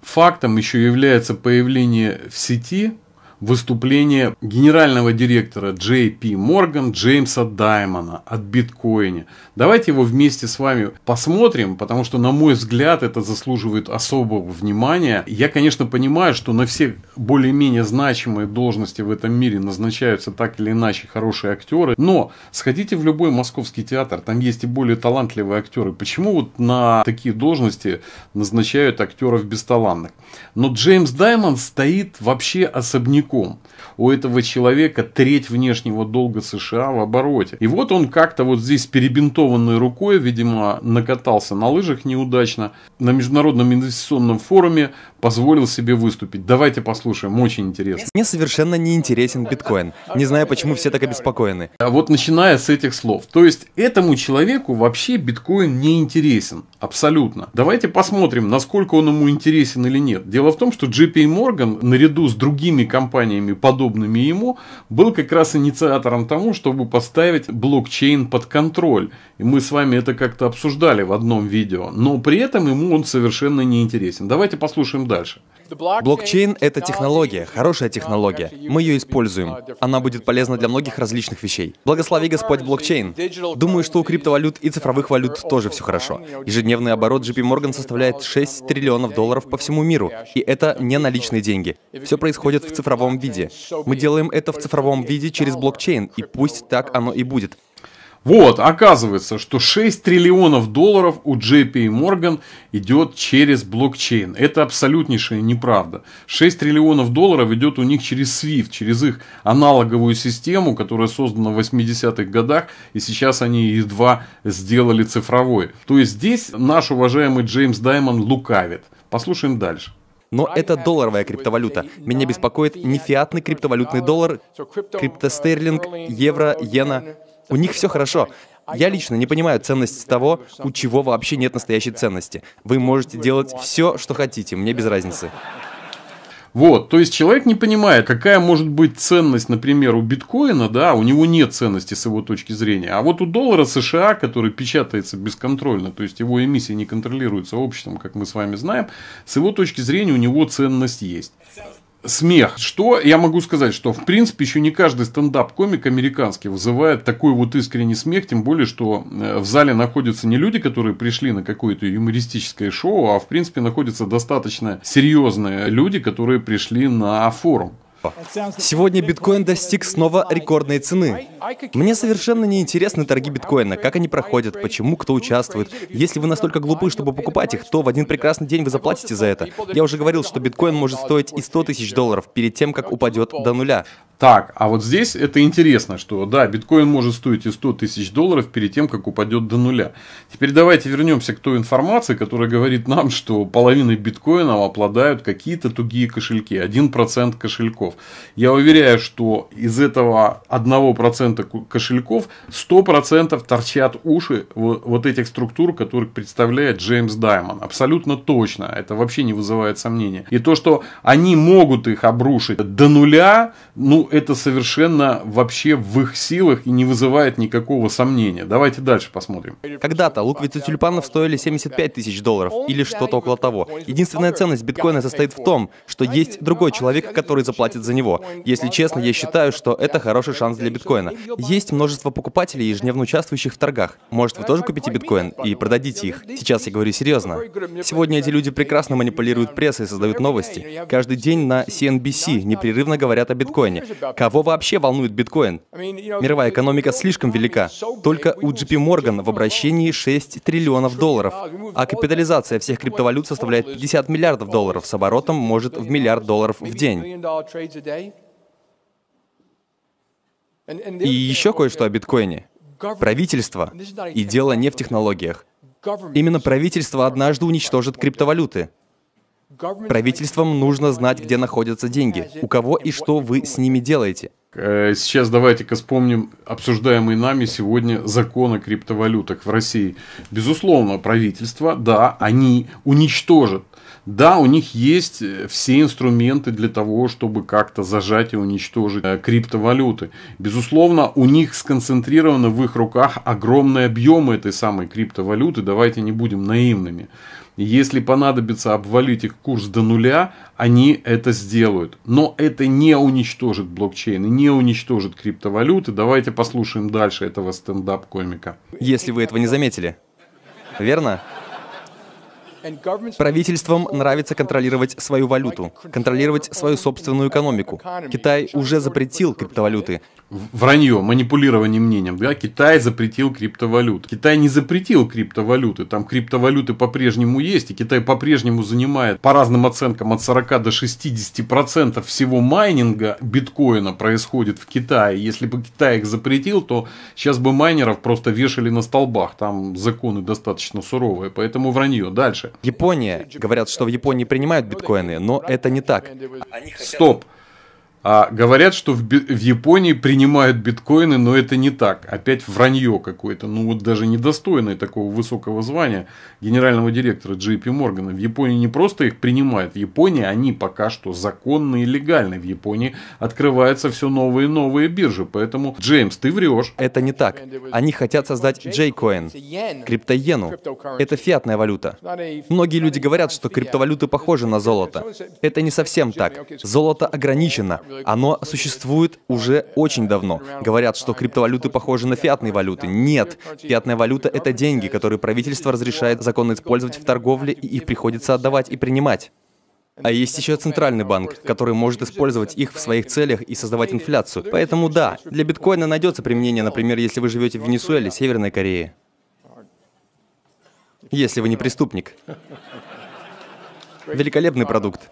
фактом еще является появление в сети выступление генерального директора JP Morgan Джеймса Даймона от биткоине. Давайте его вместе с вами посмотрим, потому что, на мой взгляд, это заслуживает особого внимания. Я, конечно, понимаю, что на все более-менее значимые должности в этом мире назначаются так или иначе хорошие актеры, но сходите в любой московский театр, там есть и более талантливые актеры. Почему вот на такие должности назначают актеров бесталантных? Но Джеймс Даймон стоит вообще особняком должником. У этого человека треть внешнего долга США в обороте. И вот он как-то вот здесь перебинтованной рукой, видимо, накатался на лыжах неудачно, на Международном инвестиционном форуме позволил себе выступить. Давайте послушаем, очень интересно. Мне совершенно не интересен биткоин. Не знаю, почему все так обеспокоены. А вот начиная с этих слов. То есть этому человеку вообще биткоин не интересен. Абсолютно. Давайте посмотрим, насколько он ему интересен или нет. Дело в том, что JP Morgan, наряду с другими компаниями, подобными ему, был как раз инициатором тому, чтобы поставить блокчейн под контроль. И мы с вами это как-то обсуждали в одном видео. Но при этом ему он совершенно не интересен. Давайте послушаем дальше. Блокчейн — это технология, хорошая технология. Мы ее используем. Она будет полезна для многих различных вещей. Благослови Господь блокчейн. Думаю, что у криптовалют и цифровых валют тоже все хорошо. Ежедневный оборот JP Morgan составляет 6 триллионов долларов по всему миру. И это не наличные деньги. Все происходит в цифровом виде. Мы делаем это в цифровом виде через блокчейн, и пусть так оно и будет. Вот, оказывается, что 6 триллионов долларов у JP Morgan идет через блокчейн. Это абсолютнейшая неправда. 6 триллионов долларов идет у них через SWIFT, через их аналоговую систему, которая создана в 80-х годах, и сейчас они едва сделали цифровой. То есть здесь наш уважаемый Джеймс Даймон лукавит. Послушаем дальше. Но это долларовая криптовалюта. Меня беспокоит не фиатный криптовалютный доллар, криптостерлинг, евро, иена. У них все хорошо. Я лично не понимаю ценности того, у чего вообще нет настоящей ценности. Вы можете делать все, что хотите, мне без разницы. Вот, то есть человек не понимает, какая может быть ценность, например, у биткоина, да, у него нет ценности с его точки зрения, а вот у доллара США, который печатается бесконтрольно, то есть его эмиссия не контролируется обществом, как мы с вами знаем, с его точки зрения у него ценность есть смех. Что я могу сказать, что в принципе еще не каждый стендап-комик американский вызывает такой вот искренний смех, тем более, что э, в зале находятся не люди, которые пришли на какое-то юмористическое шоу, а в принципе находятся достаточно серьезные люди, которые пришли на форум. Сегодня биткоин достиг снова рекордной цены. Мне совершенно не интересны торги биткоина, как они проходят, почему кто участвует. Если вы настолько глупы, чтобы покупать их, то в один прекрасный день вы заплатите за это. Я уже говорил, что биткоин может стоить и 100 тысяч долларов перед тем, как упадет до нуля. Так, а вот здесь это интересно, что да, биткоин может стоить и 100 тысяч долларов перед тем, как упадет до нуля. Теперь давайте вернемся к той информации, которая говорит нам, что половиной биткоинов обладают какие-то тугие кошельки, 1% кошельков. Я уверяю, что из этого 1% кошельков 100% торчат уши вот этих структур, которых представляет Джеймс Даймон. Абсолютно точно, это вообще не вызывает сомнения. И то, что они могут их обрушить до нуля, ну, это совершенно вообще в их силах и не вызывает никакого сомнения. Давайте дальше посмотрим. Когда-то луковицы тюльпанов стоили 75 тысяч долларов или что-то около того. Единственная ценность биткоина состоит в том, что есть другой человек, который заплатит за него. Если честно, я считаю, что это хороший шанс для биткоина. Есть множество покупателей, ежедневно участвующих в торгах. Может, вы тоже купите биткоин и продадите их. Сейчас я говорю серьезно. Сегодня эти люди прекрасно манипулируют прессой и создают новости. Каждый день на CNBC непрерывно говорят о биткоине. Кого вообще волнует биткоин? Мировая экономика слишком велика. Только у JP Morgan в обращении 6 триллионов долларов, а капитализация всех криптовалют составляет 50 миллиардов долларов с оборотом может в миллиард долларов в день. И еще кое-что о биткоине. Правительство, и дело не в технологиях. Именно правительство однажды уничтожит криптовалюты. Правительствам нужно знать, где находятся деньги, у кого и что вы с ними делаете. Э, сейчас давайте-ка вспомним обсуждаемый нами сегодня закон о криптовалютах в России. Безусловно, правительство, да, они уничтожат да, у них есть э, все инструменты для того, чтобы как-то зажать и уничтожить э, криптовалюты. Безусловно, у них сконцентрированы в их руках огромные объемы этой самой криптовалюты. Давайте не будем наивными. Если понадобится обвалить их курс до нуля, они это сделают. Но это не уничтожит блокчейн и не уничтожит криптовалюты. Давайте послушаем дальше этого стендап-комика. Если вы этого не заметили. Верно? Правительствам нравится контролировать свою валюту, контролировать свою собственную экономику. Китай уже запретил криптовалюты. Вранье, манипулирование мнением. Да? Китай запретил криптовалюты. Китай не запретил криптовалюты. Там криптовалюты по-прежнему есть, и Китай по-прежнему занимает по разным оценкам от 40 до 60 процентов всего майнинга биткоина происходит в Китае. Если бы Китай их запретил, то сейчас бы майнеров просто вешали на столбах. Там законы достаточно суровые, поэтому вранье. Дальше. Япония. Говорят, что в Японии принимают биткоины, но это не так. Стоп! А говорят, что в, в Японии принимают биткоины, но это не так. Опять вранье какое-то. Ну вот даже недостойное такого высокого звания генерального директора JP Моргана. В Японии не просто их принимают. В Японии они пока что законные и легальные. В Японии открываются все новые и новые биржи. Поэтому, Джеймс, ты врешь. Это не так. Они хотят создать J-Coin, криптоену. Это фиатная валюта. Многие люди говорят, что криптовалюты похожи на золото. Это не совсем так. Золото ограничено оно существует уже очень давно. Говорят, что криптовалюты похожи на фиатные валюты. Нет. Фиатная валюта — это деньги, которые правительство разрешает законно использовать в торговле, и их приходится отдавать и принимать. А есть еще центральный банк, который может использовать их в своих целях и создавать инфляцию. Поэтому да, для биткоина найдется применение, например, если вы живете в Венесуэле, Северной Корее. Если вы не преступник. Великолепный продукт.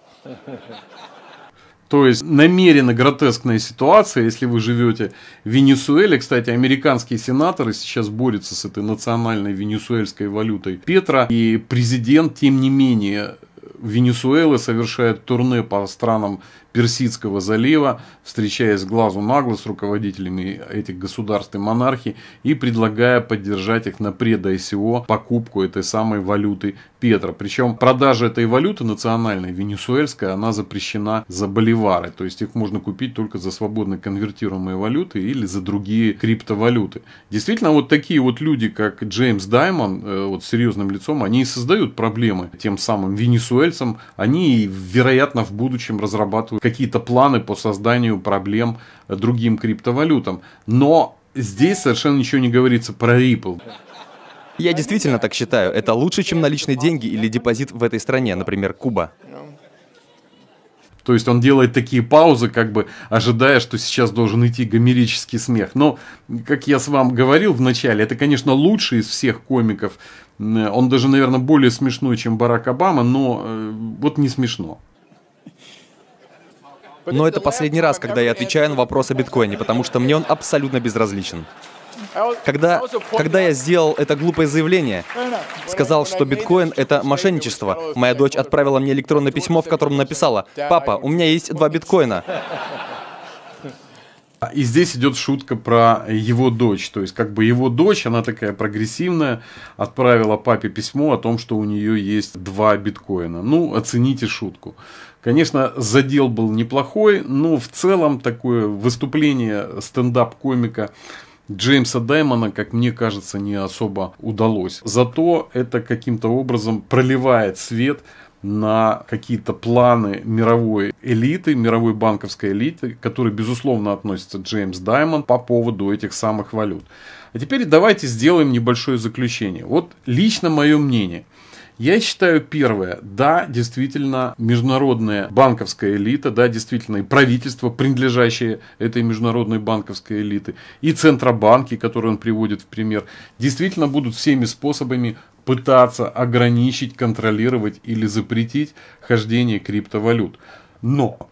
То есть намеренно гротескная ситуация, если вы живете в Венесуэле. Кстати, американские сенаторы сейчас борются с этой национальной венесуэльской валютой Петра. И президент, тем не менее, Венесуэлы совершает турне по странам Персидского залива, встречаясь глазу на глаз с руководителями этих государств и монархий и предлагая поддержать их на пред-ICO покупку этой самой валюты Петра. Причем продажа этой валюты национальной, венесуэльской, она запрещена за боливары. То есть их можно купить только за свободно конвертируемые валюты или за другие криптовалюты. Действительно, вот такие вот люди, как Джеймс Даймон, э, вот с серьезным лицом, они и создают проблемы тем самым венесуэльцам. Они, вероятно, в будущем разрабатывают какие-то планы по созданию проблем другим криптовалютам. Но здесь совершенно ничего не говорится про Ripple. Я действительно так считаю. Это лучше, чем наличные деньги или депозит в этой стране, например, Куба. То есть он делает такие паузы, как бы ожидая, что сейчас должен идти гомерический смех. Но, как я с вам говорил в начале, это, конечно, лучший из всех комиков. Он даже, наверное, более смешной, чем Барак Обама, но э, вот не смешно. Но это последний раз, когда я отвечаю на вопрос о биткоине, потому что мне он абсолютно безразличен. Когда, когда я сделал это глупое заявление, сказал, что биткоин — это мошенничество, моя дочь отправила мне электронное письмо, в котором написала «Папа, у меня есть два биткоина». А, и здесь идет шутка про его дочь. То есть, как бы его дочь, она такая прогрессивная, отправила папе письмо о том, что у нее есть два биткоина. Ну, оцените шутку. Конечно, задел был неплохой, но в целом такое выступление стендап-комика Джеймса Даймона, как мне кажется, не особо удалось. Зато это каким-то образом проливает свет на какие-то планы мировой элиты, мировой банковской элиты, к которой, безусловно, относится Джеймс Даймон по поводу этих самых валют. А теперь давайте сделаем небольшое заключение. Вот лично мое мнение – я считаю первое, да, действительно, международная банковская элита, да, действительно, и правительство, принадлежащее этой международной банковской элиты, и центробанки, которые он приводит в пример, действительно будут всеми способами пытаться ограничить, контролировать или запретить хождение криптовалют. Но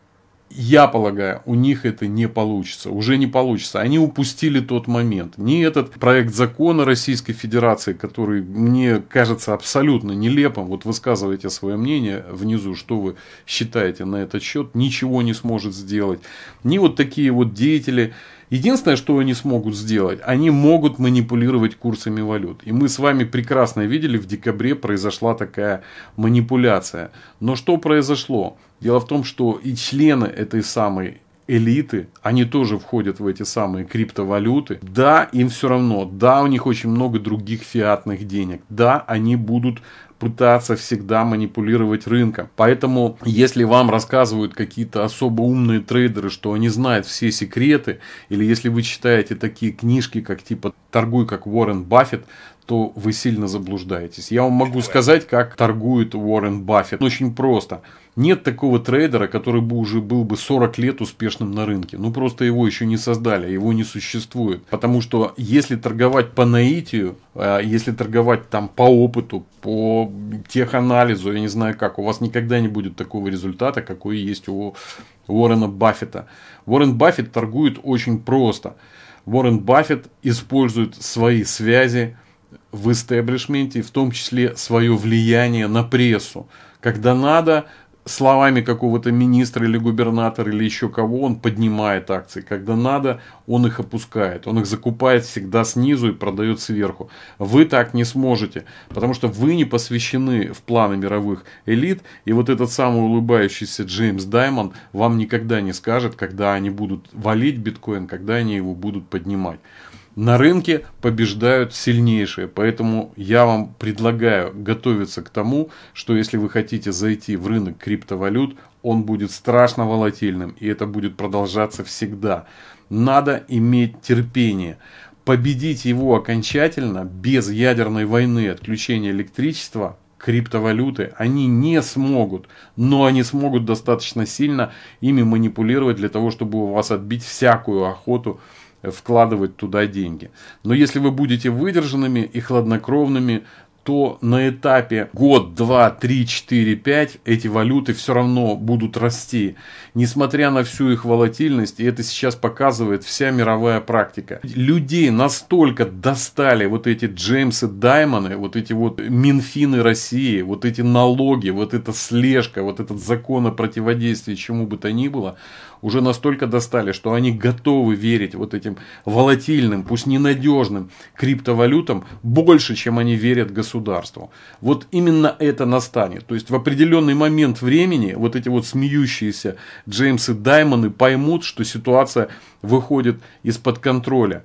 я полагаю, у них это не получится, уже не получится. Они упустили тот момент. не этот проект закона Российской Федерации, который мне кажется абсолютно нелепым, вот высказывайте свое мнение внизу, что вы считаете на этот счет, ничего не сможет сделать. Ни вот такие вот деятели Единственное, что они смогут сделать, они могут манипулировать курсами валют. И мы с вами прекрасно видели, в декабре произошла такая манипуляция. Но что произошло? Дело в том, что и члены этой самой элиты, они тоже входят в эти самые криптовалюты. Да, им все равно, да, у них очень много других фиатных денег, да, они будут пытаться всегда манипулировать рынком. Поэтому, если вам рассказывают какие-то особо умные трейдеры, что они знают все секреты, или если вы читаете такие книжки, как типа «Торгуй как Уоррен Баффет», то вы сильно заблуждаетесь. Я вам могу сказать, как торгует Уоррен Баффет. Ну, очень просто. Нет такого трейдера, который бы уже был бы 40 лет успешным на рынке. Ну, просто его еще не создали, его не существует. Потому что если торговать по наитию, а, если торговать там по опыту, по теханализу, я не знаю как, у вас никогда не будет такого результата, какой есть у Уоррена Баффета. Уоррен Баффет торгует очень просто. Уоррен Баффет использует свои связи, в истеблишменте, в том числе свое влияние на прессу. Когда надо, словами какого-то министра или губернатора или еще кого он поднимает акции. Когда надо, он их опускает. Он их закупает всегда снизу и продает сверху. Вы так не сможете, потому что вы не посвящены в планы мировых элит. И вот этот самый улыбающийся Джеймс Даймон вам никогда не скажет, когда они будут валить биткоин, когда они его будут поднимать на рынке побеждают сильнейшие. Поэтому я вам предлагаю готовиться к тому, что если вы хотите зайти в рынок криптовалют, он будет страшно волатильным, и это будет продолжаться всегда. Надо иметь терпение. Победить его окончательно без ядерной войны, отключения электричества, криптовалюты, они не смогут, но они смогут достаточно сильно ими манипулировать для того, чтобы у вас отбить всякую охоту вкладывать туда деньги. Но если вы будете выдержанными и хладнокровными, то на этапе год, два, три, четыре, пять эти валюты все равно будут расти, несмотря на всю их волатильность, и это сейчас показывает вся мировая практика. Людей настолько достали вот эти Джеймсы Даймоны, вот эти вот Минфины России, вот эти налоги, вот эта слежка, вот этот закон о противодействии чему бы то ни было, уже настолько достали, что они готовы верить вот этим волатильным, пусть ненадежным криптовалютам больше, чем они верят государству. Вот именно это настанет. То есть в определенный момент времени вот эти вот смеющиеся Джеймсы Даймоны поймут, что ситуация выходит из-под контроля.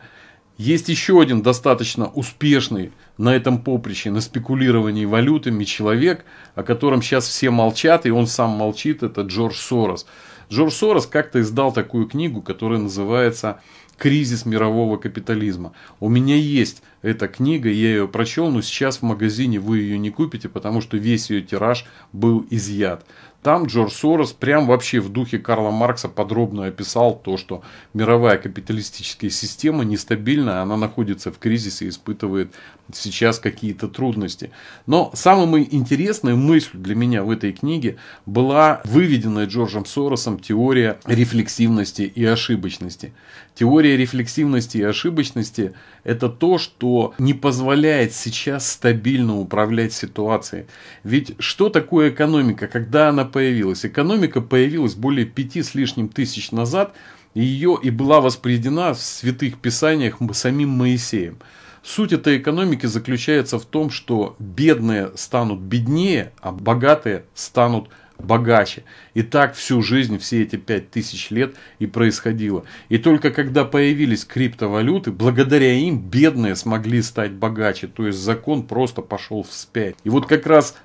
Есть еще один достаточно успешный на этом поприще, на спекулировании валютами человек, о котором сейчас все молчат, и он сам молчит, это Джордж Сорос. Джордж Сорос как-то издал такую книгу, которая называется кризис мирового капитализма. У меня есть эта книга, я ее прочел, но сейчас в магазине вы ее не купите, потому что весь ее тираж был изъят. Там Джордж Сорос прям вообще в духе Карла Маркса подробно описал то, что мировая капиталистическая система нестабильна, она находится в кризисе и испытывает сейчас какие-то трудности. Но самым интересной мыслью для меня в этой книге была выведенная Джорджем Соросом теория рефлексивности и ошибочности. Теория рефлексивности и ошибочности – это то, что не позволяет сейчас стабильно управлять ситуацией. Ведь что такое экономика, когда она появилась? Экономика появилась более пяти с лишним тысяч назад, и ее и была восприедена в святых писаниях самим Моисеем. Суть этой экономики заключается в том, что бедные станут беднее, а богатые станут богатее богаче. И так всю жизнь, все эти 5000 лет и происходило. И только когда появились криптовалюты, благодаря им бедные смогли стать богаче. То есть закон просто пошел вспять. И вот как раз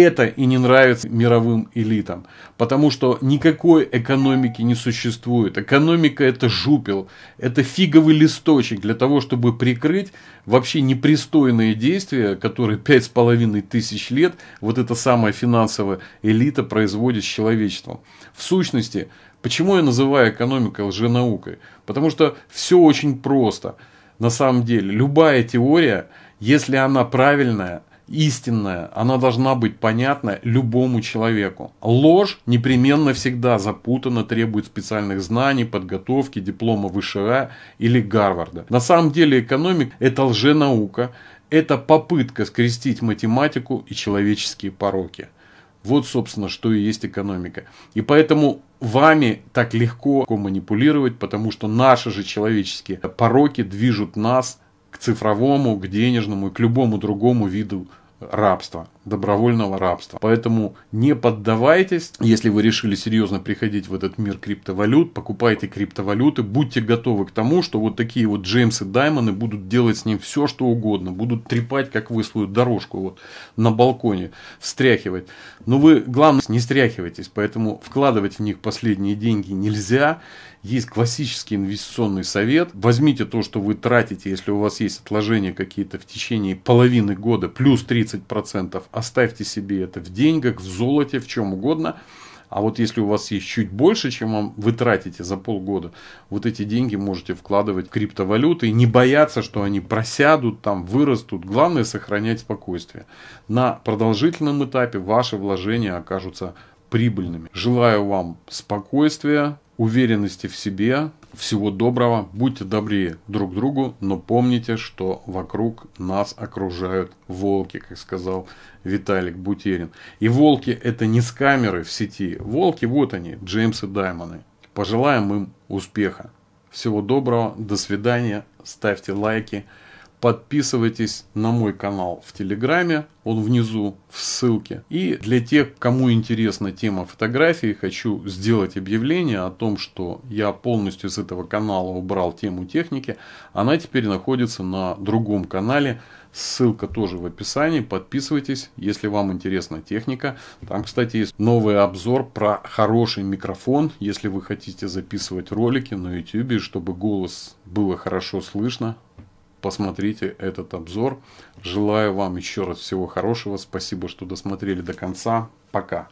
это и не нравится мировым элитам. Потому что никакой экономики не существует. Экономика это жупел, это фиговый листочек для того, чтобы прикрыть вообще непристойные действия, которые пять с половиной тысяч лет вот эта самая финансовая элита производит с человечеством. В сущности, почему я называю экономикой лженаукой? Потому что все очень просто. На самом деле, любая теория, если она правильная – истинная, она должна быть понятна любому человеку. Ложь непременно всегда запутана, требует специальных знаний, подготовки, диплома ВША или Гарварда. На самом деле экономик – это лженаука, это попытка скрестить математику и человеческие пороки. Вот, собственно, что и есть экономика. И поэтому вами так легко манипулировать, потому что наши же человеческие пороки движут нас к цифровому, к денежному и к любому другому виду рабство добровольного рабства. Поэтому не поддавайтесь, если вы решили серьезно приходить в этот мир криптовалют, покупайте криптовалюты, будьте готовы к тому, что вот такие вот Джеймсы Даймоны будут делать с ним все, что угодно, будут трепать, как вы, свою дорожку вот на балконе, встряхивать. Но вы, главное, не стряхивайтесь, поэтому вкладывать в них последние деньги нельзя. Есть классический инвестиционный совет. Возьмите то, что вы тратите, если у вас есть отложения какие-то в течение половины года, плюс 30% оставьте себе это в деньгах, в золоте, в чем угодно. А вот если у вас есть чуть больше, чем вы тратите за полгода, вот эти деньги можете вкладывать в криптовалюты и не бояться, что они просядут, там вырастут. Главное сохранять спокойствие. На продолжительном этапе ваши вложения окажутся прибыльными. Желаю вам спокойствия, уверенности в себе, всего доброго, будьте добрее друг другу, но помните, что вокруг нас окружают волки, как сказал Виталик Бутерин. И волки это не с камеры в сети, волки вот они, Джеймс и Даймоны. Пожелаем им успеха. Всего доброго, до свидания, ставьте лайки подписывайтесь на мой канал в Телеграме, он внизу в ссылке. И для тех, кому интересна тема фотографии, хочу сделать объявление о том, что я полностью с этого канала убрал тему техники. Она теперь находится на другом канале, ссылка тоже в описании. Подписывайтесь, если вам интересна техника. Там, кстати, есть новый обзор про хороший микрофон, если вы хотите записывать ролики на YouTube, чтобы голос было хорошо слышно, посмотрите этот обзор. Желаю вам еще раз всего хорошего. Спасибо, что досмотрели до конца. Пока.